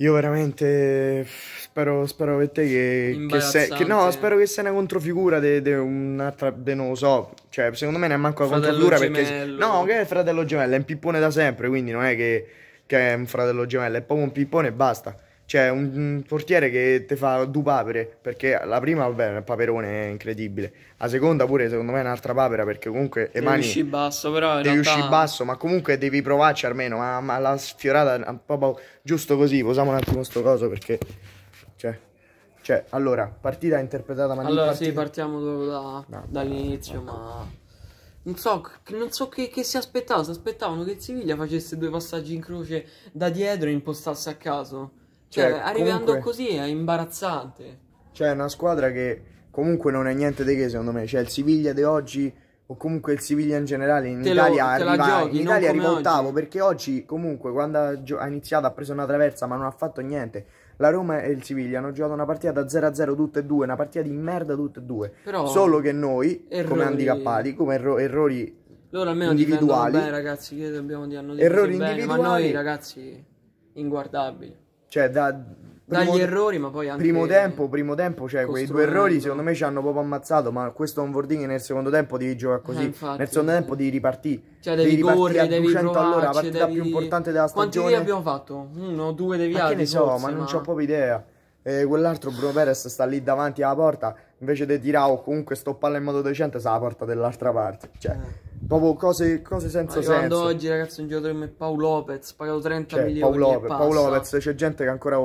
Io veramente spero, spero per te che, che, se, che no, spero che sei una controfigura di un'altra, de non lo so, cioè secondo me ne è manco una controfigura perché... No, che è il fratello gemello, è un pippone da sempre, quindi non è che, che è un fratello gemello, è proprio un pippone e basta. Cioè, un portiere che ti fa due papere, perché la prima, vabbè, il paperone è incredibile. La seconda pure, secondo me, è un'altra papera, perché comunque... Devi uscire basso, però Devi realtà... uscire basso, ma comunque devi provarci almeno, ma, ma la sfiorata, proprio giusto così, posiamo un attimo sto coso, perché... Cioè, cioè allora, partita interpretata... Ma allora, partita... sì, partiamo da, no, dall'inizio, no, no, ma... Non so, non so che, che, si aspettava, si aspettavano che Siviglia facesse due passaggi in croce da dietro e impostasse a caso. Cioè, cioè arrivando comunque... così è imbarazzante. Cioè, è una squadra che comunque non è niente di che, secondo me. Cioè, il Siviglia di oggi, o comunque il Siviglia in generale, in te Italia lo, arriva, giochi, in Italia arriva ottavo, perché oggi comunque quando ha iniziato ha preso una traversa ma non ha fatto niente. La Roma e il Siviglia hanno giocato una partita da 0-0 tutte e due, una partita di merda tutte e due. Però Solo che noi, errori... come handicappati, come erro errori Loro almeno individuali... Bene, ragazzi, che dobbiamo dire? errori bene, individuali... ma noi, ragazzi, inguardabili. Cioè, da, primo, dagli errori, ma poi anche. Primo tempo, primo tempo, cioè quei due errori secondo me ci hanno proprio ammazzato. Ma questo onboarding nel secondo tempo devi giocare così. Eh, infatti, nel secondo tempo devi ripartire. Cioè, devi, devi correre, devi provare. Allora, la partita devi... più importante della stagione. Quanti abbiamo fatto? Uno, due deviati. Ma che ne so, forse, ma non ma... ho proprio idea. E eh, quell'altro Bruno Perez sta lì davanti alla porta. Invece di tirare o comunque stoppare in modo decente, sa la porta dell'altra parte. Cioè. Eh Proprio cose, cose senza senso. Quando oggi, ragazzi, un giocatore come Paolo Lopez, pagato 30 cioè, milioni Paolo Lopez, Paolo Lopez, c'è gente che ancora...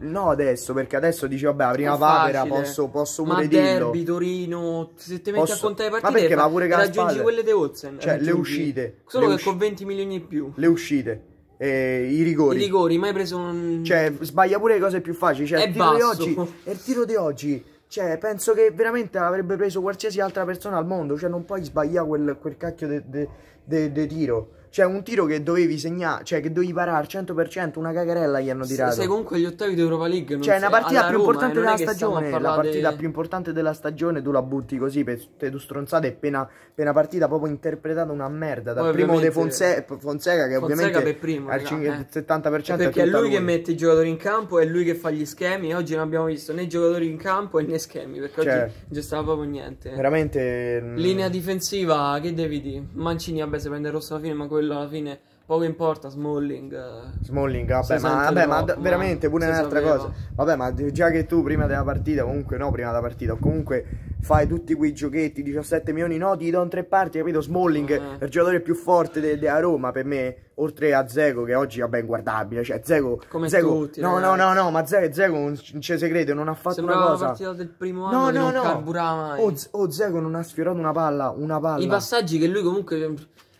No adesso, perché adesso dice, vabbè, la prima papera posso, posso pure ma dirlo. derby, Torino, se ti metti a contare partite, ma perché, ma pure raggiungi quelle di Olsen. Cioè, le uscite. Solo le che usci... con 20 milioni in più. Le uscite. Eh, i rigori. I rigori, mai preso un... Cioè, sbaglia pure le cose più facili. Cioè, È il tiro basso. di oggi... è il tiro di oggi cioè, penso che veramente avrebbe preso qualsiasi altra persona al mondo. Cioè, non puoi sbagliare quel, quel cacchio di tiro. Cioè, un tiro che dovevi segnare, cioè che dovevi parare al 100%, una cagarella gli hanno tirato. Sei comunque gli ottavi di Europa League. Non cioè, è una partita più Roma, importante eh, della stagione. La partita de... più importante della stagione, tu la butti così per te due stronzate. E una, partita proprio interpretata una merda. Dal Poi, primo De Fonse... Fonseca, che Fonseca ovviamente per primo, al 5, eh. 70%. È perché è lui, lui che mette i giocatori in campo, è lui che fa gli schemi. Oggi non abbiamo visto né giocatori in campo né schemi. Perché cioè, oggi non stava proprio niente. Veramente. Mm, Linea difensiva, che devi dire? Mancini, vabbè, se prende il rosso alla fine, ma manco quello alla fine poco importa Smalling. Eh, Smalling, vabbè, ma, vabbè, ma d- veramente pure un'altra cosa. Vabbè, ma già che tu prima della partita, comunque no, prima della partita, comunque fai tutti quei giochetti, 17 milioni, no, ti do in tre parti, capito? Smalling eh. è il giocatore più forte della Roma per me, oltre a Zego che oggi vabbè, è ben guardabile, cioè Zego Come Zego, tutti, no, no, no, no, ma Zego, non c'è segreto, non ha fatto Sembrava una cosa. la partita del primo anno no, no, non no. carburava mai. O, Z- o Zego non ha sfiorato una palla, una palla. I passaggi che lui comunque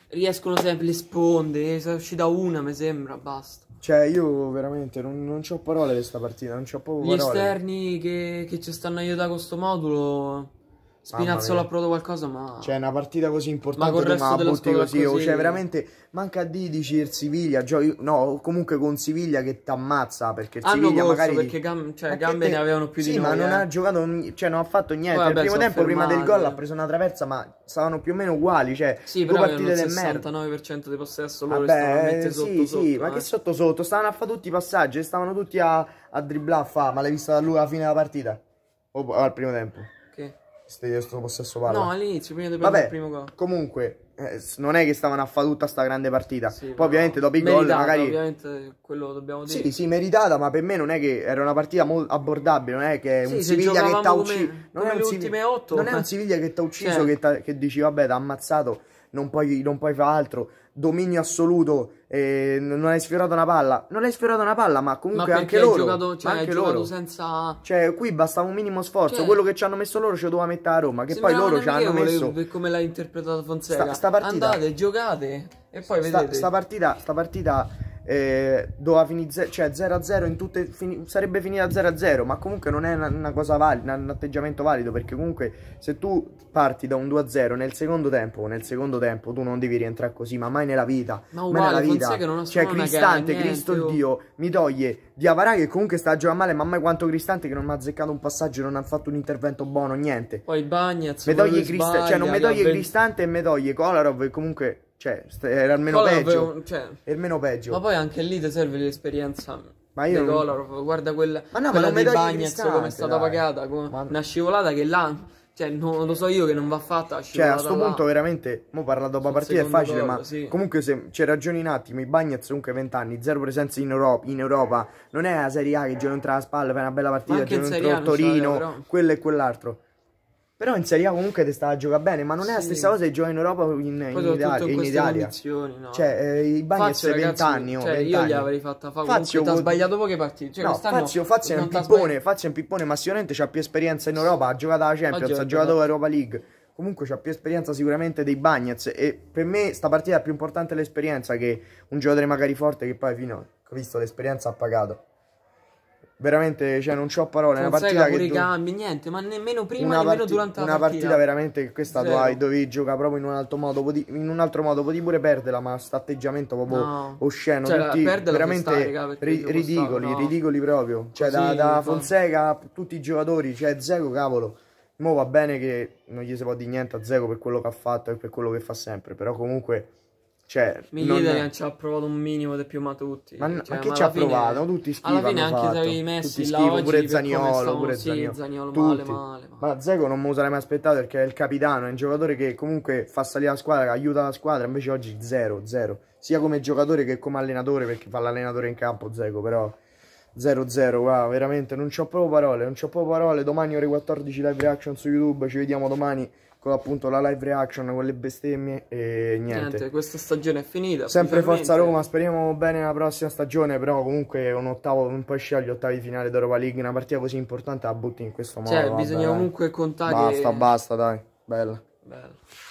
riescono sempre le sponde, esce eh, da una mi sembra, basta. Cioè io veramente non, non ho parole di questa partita, non ho proprio Gli esterni che, che ci stanno aiutando con questo modulo Spinazzolo ha provato qualcosa, ma. Cioè, una partita così importante ma come la butti così, oh, così. Cioè, veramente. Manca di dici il Siviglia. Gio... No, comunque con Siviglia che ti ammazza. Perché il Hanno Siviglia corso, magari. perché gam... cioè, ma gambe te... ne avevano più sì, di noi. Sì, ma non eh. ha giocato. Cioè, non ha fatto niente. Poi, vabbè, primo tempo, fermati. prima del gol, ha preso una traversa, ma stavano più o meno uguali. Cioè, sì, due partite del merda. 69% di possesso. Loro vabbè, eh, sotto, sì, sotto, sì, eh. ma che eh. sotto sotto? Stavano a fare tutti i passaggi. Stavano tutti a, a dribblare a fa. Ma l'hai vista da lui alla fine della partita? O al primo tempo? questo possesso palla. No, all'inizio, prima di prendere primo gol. Comunque, eh, non è che stavano a fare tutta questa grande partita. Sì, Poi, ovviamente, dopo i gol, magari. Ovviamente, quello dobbiamo dire. Sì, sì, meritata, ma per me non è che era una partita abbordabile. Non è che sì, un Siviglia che ti ha ucciso. Non, è un, Siviglia... 8, non ma... è un Siviglia che ti ha ucciso, cioè. che, che dici, vabbè, ti ha ammazzato non puoi, non puoi fare altro, dominio assoluto, eh, non hai sfiorato una palla, non hai sfiorato una palla, ma comunque ma anche loro, giocato, cioè, anche loro. senza... Cioè, qui bastava un minimo sforzo, cioè, quello che ci hanno messo loro ce lo doveva mettere a Roma, che poi loro ci hanno messo... Per come l'ha interpretato Fonseca, sta, sta partita... andate, giocate e poi sta, vedete... Sta partita, sta partita eh, doveva finire cioè 0-0 in tutte, fin sarebbe finita 0-0, a ma comunque non è una, una cosa valida, un atteggiamento valido, perché comunque se tu parti da un 2-0 a nel secondo tempo, nel secondo tempo tu non devi rientrare così, ma mai nella vita, ma uguale, mai nella vita. cioè Cristante, gara, Cristo il oh. Dio, mi toglie Diavara che comunque sta a giocare male, ma mai quanto Cristante che non mi ha azzeccato un passaggio, non ha fatto un intervento buono, niente. Poi Bagnaz, mi toglie Cristante, cioè non mi toglie Cristante e mi toglie Kolarov e comunque cioè, cioè, era il meno peggio. Un, cioè... Era il peggio. Ma poi anche lì ti serve l'esperienza. Ma io. Non... Kolarov, guarda quella, ma no, quella ma di Bagnez come è stata dai. pagata. Con... Ma... Una scivolata che là. Cioè, non lo so io che non va fatta. Cioè, a questo punto, veramente. Mo parla dopo la partita è facile, gol, ma sì. comunque se ci ragioni un attimo, i Bagnets comunque 20 anni, zero presenze in Europa, in Europa, Non è la Serie A che gioca tra la spalla, Fai una bella partita, gioca contro Torino, quello e quell'altro. Però in Serie A comunque ti stava a giocare bene, ma non sì. è la stessa cosa di giocare in Europa o in, in, Italia. In Italia. No. Cioè, eh, i Bagnets è 20 anni. cioè, 20 io gli avrei fatto fare Fazio ha sbagliato poche partite. Cioè, no, Fazio, Fazio, è un pippone, Fazio è un pippone, ma sicuramente ha più esperienza in Europa. Ha giocato alla Champions, Oggi ha giocato alla Europa League. Comunque ha più esperienza sicuramente dei Bagnets. E per me sta partita è più importante l'esperienza che un giocatore magari forte che poi fino a Ho visto l'esperienza ha pagato veramente cioè, non ho parole. Non una che i cambi, niente, ma nemmeno prima, nemmeno partita, durante la una partita. Una partita veramente che questa Zero. tu hai, dove gioca proprio in un altro modo, poti, in un altro modo, poti pure perderla, ma sta atteggiamento proprio no. osceno, cioè, tutti veramente stare, ri ridicoli, no. ridicoli proprio. Cioè Così, da, da Fonseca a tutti i giocatori, cioè Zego cavolo. Mo va bene che non gli si può di niente a Zego per quello che ha fatto e per quello che fa sempre, però comunque cioè, Militarian non... ci ha provato un minimo di più ma tutti. Ma, cioè, ma che ma ci ha fine... provato? Tutti schifo Alla fine anche se avevi messo tutti schifo, pure Zagnolo. pure sì, Zaniolo. Zaniolo male, male, male, Ma Zego non me lo sarei mai aspettato perché è il capitano, è un giocatore che comunque fa salire la squadra, che aiuta la squadra, invece oggi 0-0. Sia come giocatore che come allenatore, perché fa l'allenatore in campo Zego, però 0-0, wow, veramente non ho proprio parole, non ho proprio parole. Domani ore 14 live reaction su YouTube, ci vediamo domani con appunto la live reaction, con le bestemmie e niente. niente questa stagione è finita. Sempre Forza Roma, speriamo bene la prossima stagione, però comunque un ottavo, non puoi scegliere gli ottavi di finale d'Europa League, una partita così importante la butti in questo modo. Cioè, vabbè, bisogna comunque contare... Basta, basta, dai, bella. Bella.